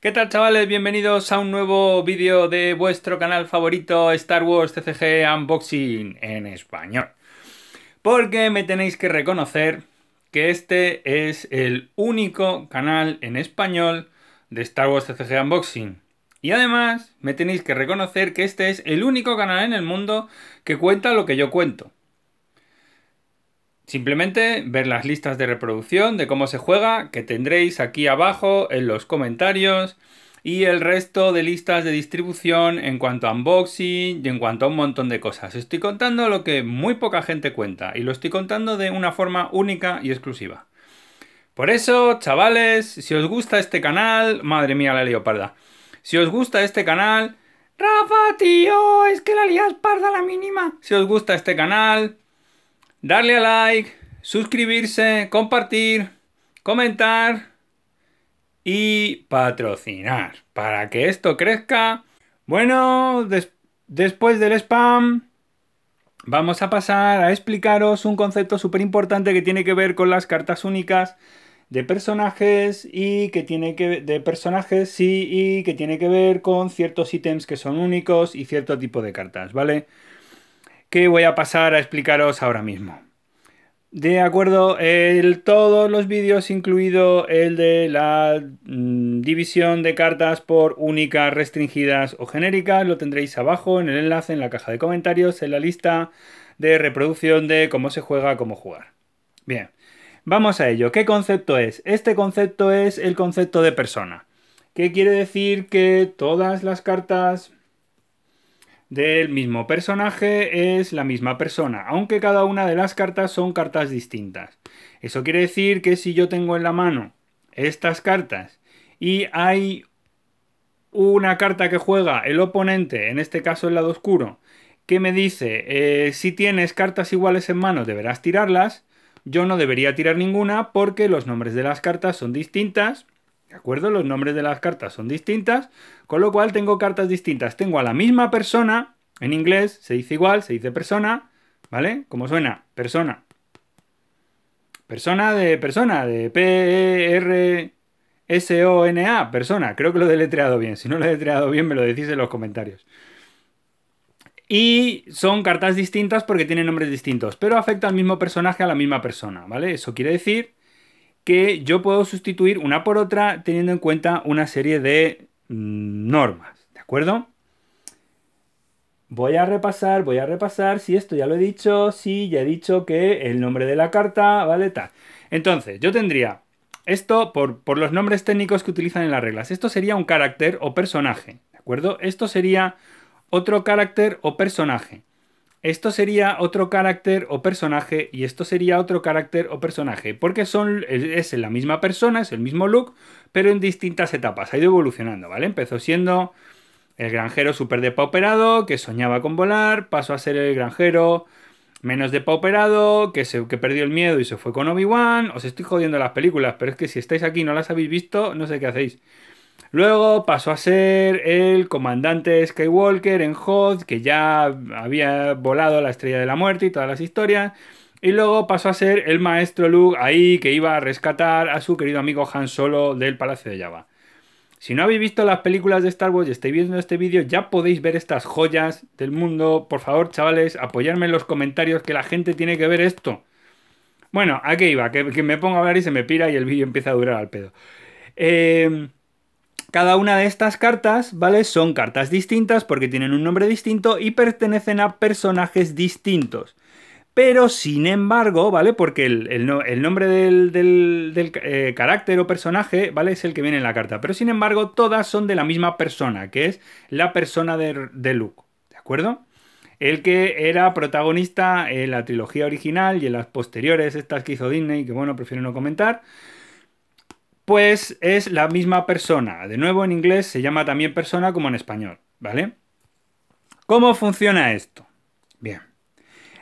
¿Qué tal chavales? Bienvenidos a un nuevo vídeo de vuestro canal favorito Star Wars CCG Unboxing en español. Porque me tenéis que reconocer que este es el único canal en español de Star Wars CCG Unboxing. Y además me tenéis que reconocer que este es el único canal en el mundo que cuenta lo que yo cuento. Simplemente ver las listas de reproducción de cómo se juega, que tendréis aquí abajo en los comentarios, y el resto de listas de distribución en cuanto a unboxing y en cuanto a un montón de cosas. Estoy contando lo que muy poca gente cuenta, y lo estoy contando de una forma única y exclusiva. Por eso, chavales, si os gusta este canal, madre mía la leoparda, si os gusta este canal, Rafa, tío, es que la leoparda parda la mínima. Si os gusta este canal, darle a like, suscribirse, compartir, comentar y patrocinar para que esto crezca. Bueno, después del spam vamos a pasar a explicaros un concepto súper importante que tiene que ver con las cartas únicas de personajes y que tiene que de personajes sí y que tiene que ver con ciertos ítems que son únicos y cierto tipo de cartas, ¿vale? que voy a pasar a explicaros ahora mismo. De acuerdo, todos los vídeos, incluido el de la mm, división de cartas por únicas, restringidas o genéricas, lo tendréis abajo en el enlace, en la caja de comentarios, en la lista de reproducción de cómo se juega, cómo jugar. Bien, vamos a ello. ¿Qué concepto es? Este concepto es el concepto de persona. ¿Qué quiere decir que todas las cartas del mismo personaje es la misma persona, aunque cada una de las cartas son cartas distintas. Eso quiere decir que si yo tengo en la mano estas cartas y hay una carta que juega el oponente, en este caso el lado oscuro, que me dice eh, si tienes cartas iguales en mano deberás tirarlas, yo no debería tirar ninguna porque los nombres de las cartas son distintas ¿De acuerdo? Los nombres de las cartas son distintas, con lo cual tengo cartas distintas. Tengo a la misma persona, en inglés se dice igual, se dice persona, ¿vale? Como suena, persona. Persona de persona, de P-E-R-S-O-N-A, persona. Creo que lo he deletreado bien. Si no lo he deletreado bien, me lo decís en los comentarios. Y son cartas distintas porque tienen nombres distintos, pero afecta al mismo personaje a la misma persona, ¿vale? Eso quiere decir que yo puedo sustituir una por otra teniendo en cuenta una serie de mm, normas, ¿de acuerdo? Voy a repasar, voy a repasar, si esto ya lo he dicho, sí, ya he dicho que el nombre de la carta, ¿vale? Entonces, yo tendría esto por, por los nombres técnicos que utilizan en las reglas. Esto sería un carácter o personaje, ¿de acuerdo? Esto sería otro carácter o personaje esto sería otro carácter o personaje y esto sería otro carácter o personaje, porque son, es la misma persona, es el mismo look, pero en distintas etapas, ha ido evolucionando, ¿vale? Empezó siendo el granjero súper depauperado, que soñaba con volar, pasó a ser el granjero menos depauperado, que, se, que perdió el miedo y se fue con Obi-Wan, os estoy jodiendo las películas, pero es que si estáis aquí y no las habéis visto, no sé qué hacéis. Luego pasó a ser el comandante Skywalker en Hoth, que ya había volado a la estrella de la muerte y todas las historias. Y luego pasó a ser el maestro Luke ahí que iba a rescatar a su querido amigo Han Solo del Palacio de Java. Si no habéis visto las películas de Star Wars y estáis viendo este vídeo, ya podéis ver estas joyas del mundo. Por favor, chavales, apoyadme en los comentarios que la gente tiene que ver esto. Bueno, ¿a qué iba? Que, me pongo a hablar y se me pira y el vídeo empieza a durar al pedo. Eh, cada una de estas cartas, ¿vale? Son cartas distintas porque tienen un nombre distinto y pertenecen a personajes distintos. Pero sin embargo, ¿vale? Porque el, nombre del, eh, carácter o personaje, ¿vale? Es el que viene en la carta. Pero sin embargo, todas son de la misma persona, que es la persona de, de Luke. ¿De acuerdo? El que era protagonista en la trilogía original y en las posteriores, estas que hizo Disney, que bueno, prefiero no comentar pues es la misma persona. De nuevo, en inglés se llama también persona como en español, ¿vale? ¿Cómo funciona esto? Bien.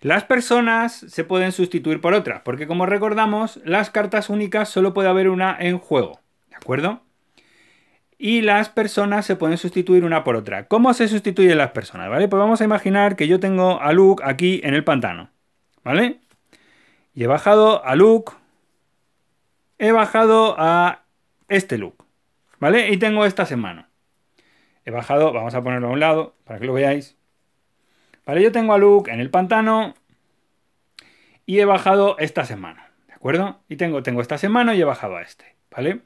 Las personas se pueden sustituir por otras, porque como recordamos, las cartas únicas solo puede haber una en juego, ¿de acuerdo? Y las personas se pueden sustituir una por otra. ¿Cómo se sustituyen las personas? ¿Vale? Pues vamos a imaginar que yo tengo a Luke aquí en el pantano, ¿vale? Y he bajado a Luke he bajado a este look, ¿vale? Y tengo esta semana. He bajado, vamos a ponerlo a un lado para que lo veáis. Vale, yo tengo a look en el pantano y he bajado esta semana, ¿de acuerdo? Y tengo, tengo esta semana y he bajado a este, ¿vale?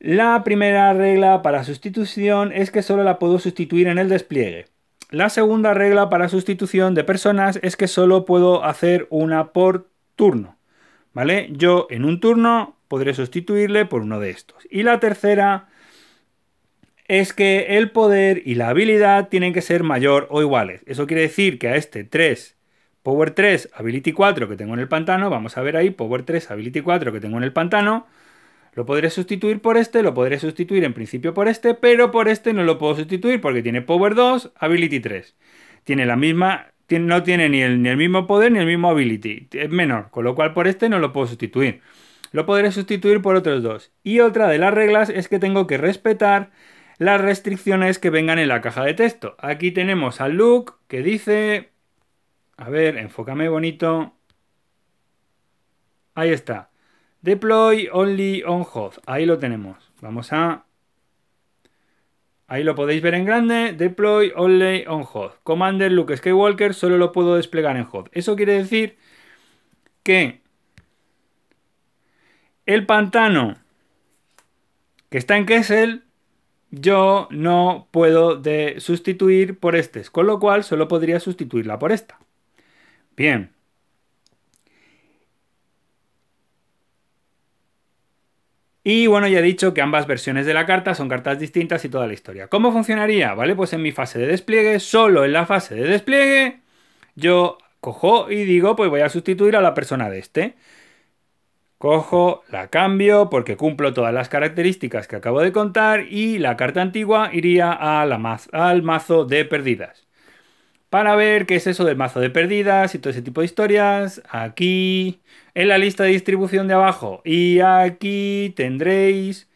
La primera regla para sustitución es que solo la puedo sustituir en el despliegue. La segunda regla para sustitución de personas es que solo puedo hacer una por turno. ¿Vale? Yo en un turno podré sustituirle por uno de estos. Y la tercera es que el poder y la habilidad tienen que ser mayor o iguales. Eso quiere decir que a este 3, Power 3, Ability 4 que tengo en el pantano, vamos a ver ahí, Power 3, Ability 4 que tengo en el pantano, lo podré sustituir por este, lo podré sustituir en principio por este, pero por este no lo puedo sustituir porque tiene Power 2, Ability 3. Tiene la misma no tiene ni el, mismo poder ni el mismo ability. Es menor, con lo cual por este no lo puedo sustituir. Lo podré sustituir por otros dos. Y otra de las reglas es que tengo que respetar las restricciones que vengan en la caja de texto. Aquí tenemos al look que dice... A ver, enfócame bonito. Ahí está. Deploy only on host. Ahí lo tenemos. Vamos a Ahí lo podéis ver en grande, deploy only on host. Commander Luke Skywalker solo lo puedo desplegar en HOD. Eso quiere decir que el pantano que está en Kessel yo no puedo de sustituir por este, con lo cual solo podría sustituirla por esta. Bien, Y bueno, ya he dicho que ambas versiones de la carta son cartas distintas y toda la historia. ¿Cómo funcionaría? Vale, pues en mi fase de despliegue, solo en la fase de despliegue, yo cojo y digo, pues voy a sustituir a la persona de este. Cojo, la cambio porque cumplo todas las características que acabo de contar y la carta antigua iría al mazo de perdidas para ver qué es eso del mazo de perdidas y todo ese tipo de historias. Aquí, en la lista de distribución de abajo. Y aquí tendréis,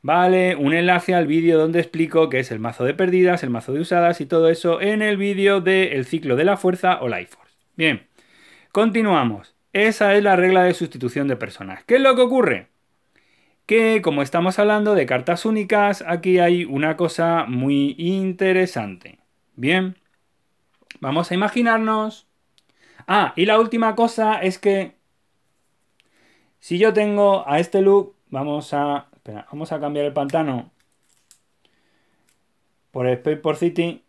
¿vale? Un enlace al vídeo donde explico qué es el mazo de perdidas, el mazo de usadas y todo eso en el vídeo del ciclo de la fuerza o Life Force. Bien, continuamos. Esa es la regla de sustitución de personas. ¿Qué es lo que ocurre? Que como estamos hablando de cartas únicas, aquí hay una cosa muy interesante. Bien. Vamos a imaginarnos. Ah, y la última cosa es que si yo tengo a este look, vamos a... Espera, vamos a cambiar el pantano por el City.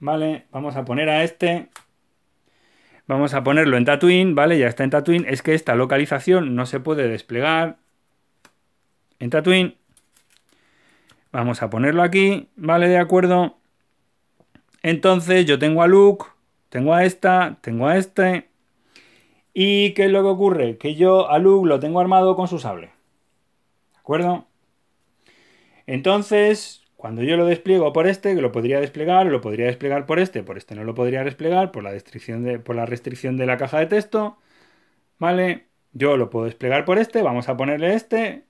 ¿Vale? Vamos a poner a este. Vamos a ponerlo en Tatooine, ¿vale? Ya está en Tatooine. Es que esta localización no se puede desplegar en Tatooine. Vamos a ponerlo aquí, ¿vale? De acuerdo. Entonces yo tengo a Luke, tengo a esta, tengo a este. ¿Y qué es lo que ocurre? Que yo a Luke lo tengo armado con su sable. ¿De acuerdo? Entonces, cuando yo lo despliego por este, que lo podría desplegar, lo podría desplegar por este, por este no lo podría desplegar, por la, restricción de, por la restricción de la caja de texto, ¿vale? Yo lo puedo desplegar por este, vamos a ponerle este.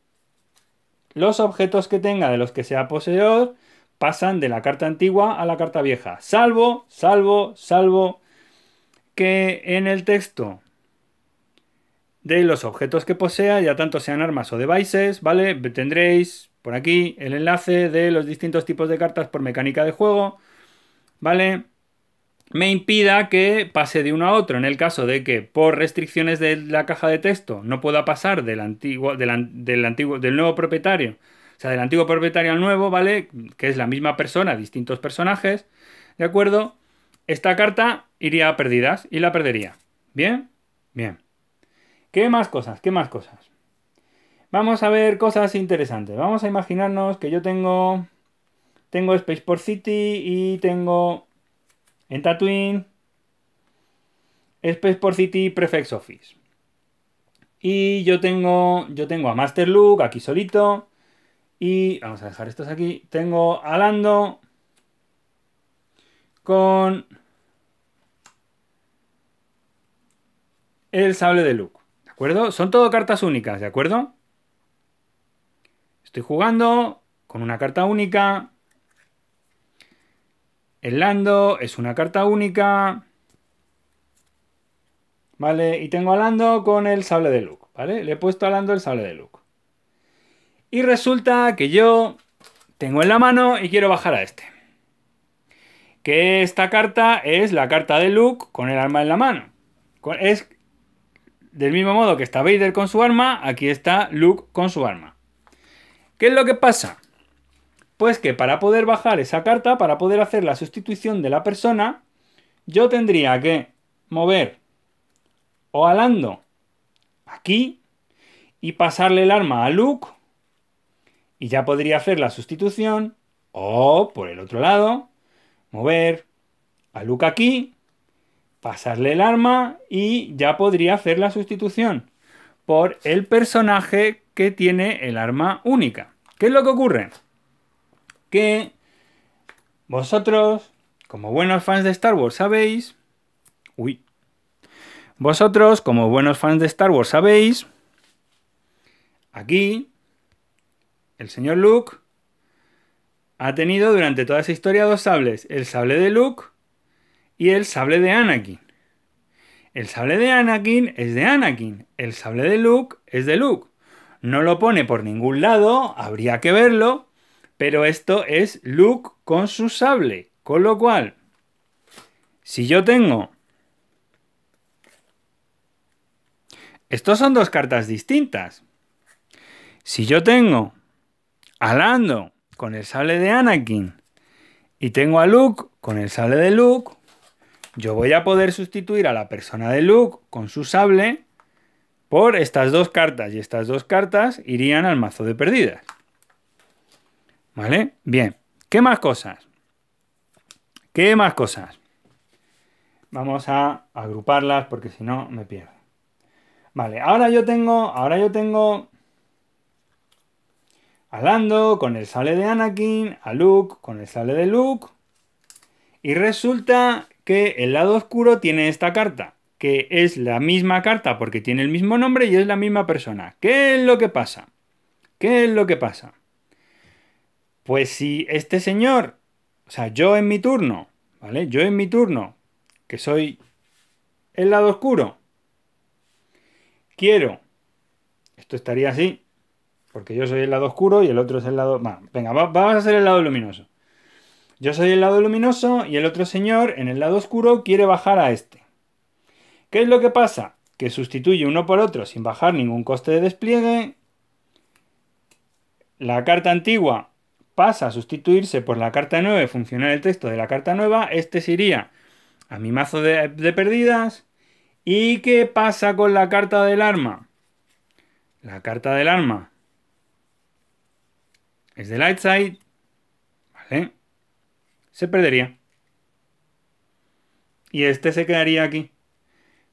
Los objetos que tenga de los que sea poseedor pasan de la carta antigua a la carta vieja. Salvo, salvo, salvo que en el texto de los objetos que posea, ya tanto sean armas o devices, ¿vale? Tendréis por aquí el enlace de los distintos tipos de cartas por mecánica de juego, ¿vale? Me impida que pase de uno a otro. En el caso de que por restricciones de la caja de texto no pueda pasar del, antiguo, del, del, antiguo, del nuevo propietario o sea, del antiguo propietario al nuevo, ¿vale? Que es la misma persona, distintos personajes, ¿de acuerdo? Esta carta iría a perdidas y la perdería. ¿Bien? Bien. ¿Qué más cosas? ¿Qué más cosas? Vamos a ver cosas interesantes. Vamos a imaginarnos que yo tengo... Tengo Spaceport City y tengo... En Tatooine... Spaceport City Prefects Office. Y yo tengo, yo tengo a Master Luke aquí solito. Y vamos a dejar estos aquí. Tengo a Lando con el sable de Luke. ¿De acuerdo? Son todo cartas únicas, ¿de acuerdo? Estoy jugando con una carta única. El Lando es una carta única. ¿Vale? Y tengo a Lando con el sable de Luke, ¿vale? Le he puesto a Lando el sable de Luke. Y resulta que yo tengo en la mano y quiero bajar a este. Que esta carta es la carta de Luke con el arma en la mano. Es del mismo modo que está Vader con su arma, aquí está Luke con su arma. ¿Qué es lo que pasa? Pues que para poder bajar esa carta, para poder hacer la sustitución de la persona, yo tendría que mover o alando aquí y pasarle el arma a Luke y ya podría hacer la sustitución o, por el otro lado, mover a Luca aquí, pasarle el arma y ya podría hacer la sustitución por el personaje que tiene el arma única. ¿Qué es lo que ocurre? Que vosotros, como buenos fans de Star Wars, sabéis... Uy. Vosotros, como buenos fans de Star Wars, sabéis... Aquí el señor Luke ha tenido durante toda esa historia dos sables. El sable de Luke y el sable de Anakin. El sable de Anakin es de Anakin. El sable de Luke es de Luke. No lo pone por ningún lado, habría que verlo. Pero esto es Luke con su sable. Con lo cual, si yo tengo... Estos son dos cartas distintas. Si yo tengo hablando con el sable de Anakin y tengo a Luke con el sable de Luke, yo voy a poder sustituir a la persona de Luke con su sable por estas dos cartas y estas dos cartas irían al mazo de perdidas. ¿Vale? Bien. ¿Qué más cosas? ¿Qué más cosas? Vamos a agruparlas porque si no me pierdo. Vale, ahora yo tengo, ahora yo tengo a con el sale de Anakin, a Luke con el sale de Luke. Y resulta que el lado oscuro tiene esta carta, que es la misma carta porque tiene el mismo nombre y es la misma persona. ¿Qué es lo que pasa? ¿Qué es lo que pasa? Pues si este señor, o sea, yo en mi turno, ¿vale? Yo en mi turno, que soy el lado oscuro, quiero, esto estaría así, porque yo soy el lado oscuro y el otro es el lado... venga, vamos a hacer el lado luminoso. Yo soy el lado luminoso y el otro señor en el lado oscuro quiere bajar a este. ¿Qué es lo que pasa? Que sustituye uno por otro sin bajar ningún coste de despliegue. La carta antigua pasa a sustituirse por la carta nueva y funciona el texto de la carta nueva. Este sería iría a mi mazo de, de perdidas. ¿Y qué pasa con la carta del arma? La carta del arma es de side, ¿vale? Se perdería. Y este se quedaría aquí.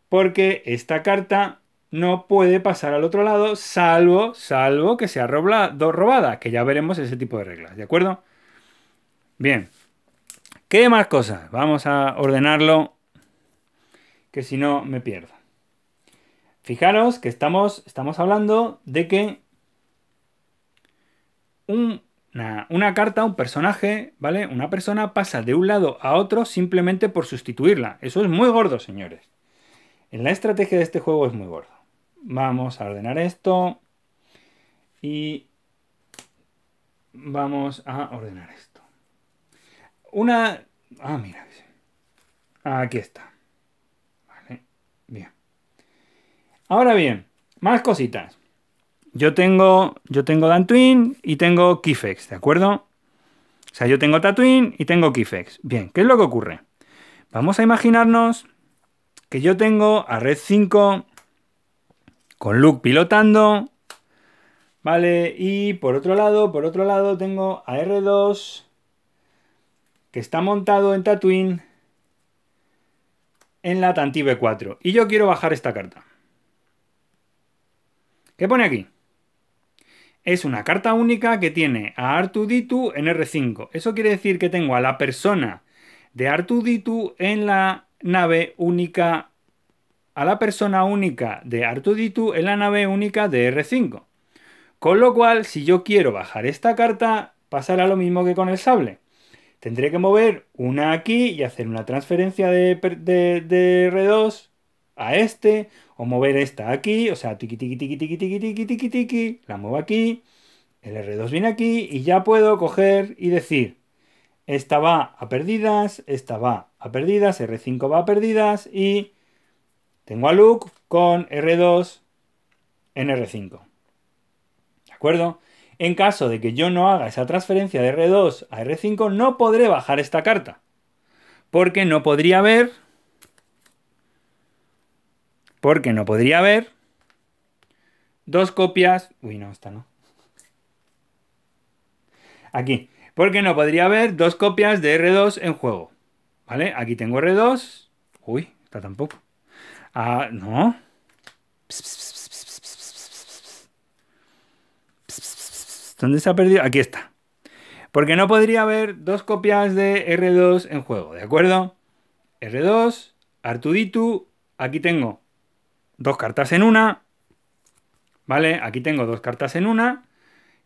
Porque esta carta no puede pasar al otro lado, salvo, salvo que sea robada, que ya veremos ese tipo de reglas, ¿de acuerdo? Bien. ¿Qué más cosas? Vamos a ordenarlo, que si no me pierdo. Fijaros que estamos, estamos hablando de que una, una, carta, un personaje, ¿vale? Una persona pasa de un lado a otro simplemente por sustituirla. Eso es muy gordo, señores. En la estrategia de este juego es muy gordo. Vamos a ordenar esto. Y vamos a ordenar esto. Una... Ah, mira. Ah, aquí está. Vale. Bien. Ahora bien, más cositas. Yo tengo, yo tengo Dantwin y tengo Kifex, ¿de acuerdo? O sea, yo tengo Tatooine y tengo Kifex. Bien, ¿qué es lo que ocurre? Vamos a imaginarnos que yo tengo a Red 5 con Luke pilotando, ¿vale? Y por otro lado, por otro lado tengo a R2 que está montado en Tatooine en la Tantive 4. Y yo quiero bajar esta carta. ¿Qué pone aquí? Es una carta única que tiene a Artuditu en R5. Eso quiere decir que tengo a la persona de Artuditu en la nave única. A la persona única de Artuditu en la nave única de R5. Con lo cual, si yo quiero bajar esta carta, pasará lo mismo que con el sable. Tendré que mover una aquí y hacer una transferencia de, de, de R2 a este, o mover esta aquí, o sea, tiqui, tiqui, tiqui, tiqui, tiqui, tiqui, tiqui, tiqui, la muevo aquí, el R2 viene aquí, y ya puedo coger y decir, esta va a perdidas, esta va a perdidas, R5 va a perdidas, y tengo a look con R2 en R5. ¿De acuerdo? En caso de que yo no haga esa transferencia de R2 a R5, no podré bajar esta carta. Porque no podría ver porque no podría haber dos copias. Uy, no, está, no. Aquí. Porque no podría haber dos copias de R2 en juego. ¿Vale? Aquí tengo R2. Uy, está tampoco. Ah, no. ¿Dónde se ha perdido? Aquí está. Porque no podría haber dos copias de R2 en juego, ¿de acuerdo? R2, Artuditu, aquí tengo dos cartas en una, ¿vale? Aquí tengo dos cartas en una,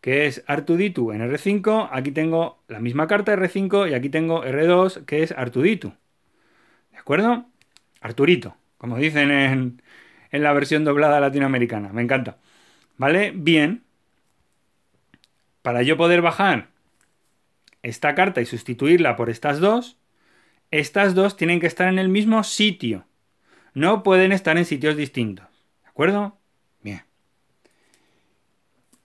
que es Artuditu en R5, aquí tengo la misma carta R5 y aquí tengo R2, que es Artuditu. ¿De acuerdo? Arturito, como dicen en, en la versión doblada latinoamericana, me encanta. ¿Vale? Bien. Para yo poder bajar esta carta y sustituirla por estas dos, estas dos tienen que estar en el mismo sitio. No pueden estar en sitios distintos. ¿De acuerdo? Bien.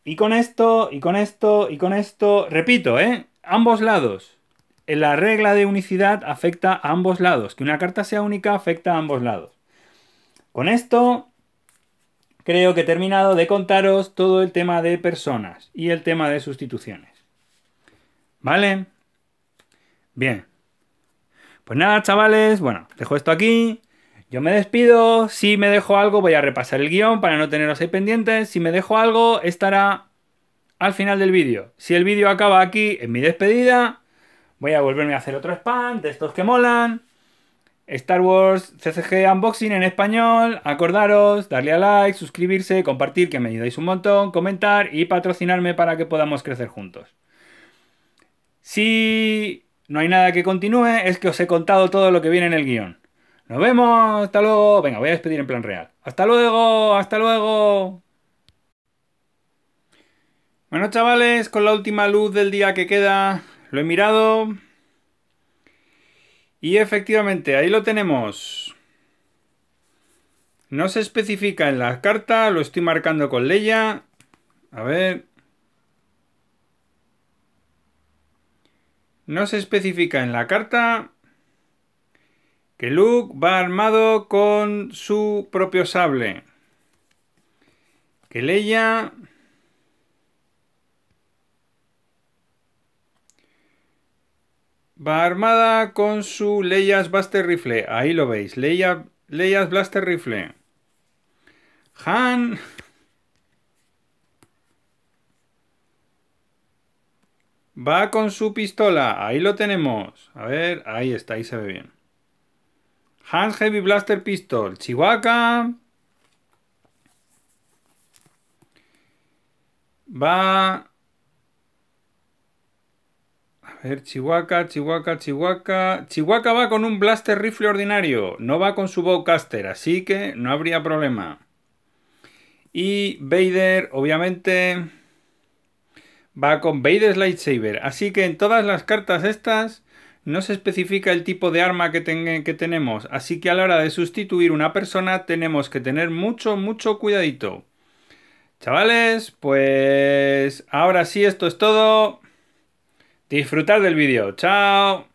Y con esto, y con esto, y con esto, repito, ¿eh? Ambos lados. La regla de unicidad afecta a ambos lados. Que una carta sea única afecta a ambos lados. Con esto creo que he terminado de contaros todo el tema de personas y el tema de sustituciones. ¿Vale? Bien. Pues nada, chavales, bueno, dejo esto aquí. Yo me despido, si me dejo algo voy a repasar el guión para no teneros ahí pendientes, si me dejo algo estará al final del vídeo. Si el vídeo acaba aquí en mi despedida, voy a volverme a hacer otro spam de estos que molan. Star Wars CCG Unboxing en español, acordaros, darle a like, suscribirse, compartir que me ayudáis un montón, comentar y patrocinarme para que podamos crecer juntos. Si no hay nada que continúe, es que os he contado todo lo que viene en el guión. Nos vemos, hasta luego. Venga, voy a despedir en plan real. Hasta luego, hasta luego. Bueno, chavales, con la última luz del día que queda, lo he mirado. Y efectivamente, ahí lo tenemos. No se especifica en la carta, lo estoy marcando con Leia. A ver. No se especifica en la carta que Luke va armado con su propio sable. Que Leia... Va armada con su Leia's Blaster Rifle. Ahí lo veis. Leia, Leia's Blaster Rifle. Han... Va con su pistola. Ahí lo tenemos. A ver, ahí está, ahí se ve bien. Hans Heavy Blaster Pistol, Chihuahua. Va... A ver, Chihuahua, Chihuahua, Chihuahua... Chihuahua va con un blaster rifle ordinario, no va con su bowcaster, así que no habría problema. Y Vader, obviamente, va con Vader's Lightsaber. Así que en todas las cartas estas no se especifica el tipo de arma que, tenemos, así que a la hora de sustituir una persona tenemos que tener mucho, mucho cuidadito. Chavales, pues ahora sí, esto es todo. Disfrutar del vídeo. ¡Chao!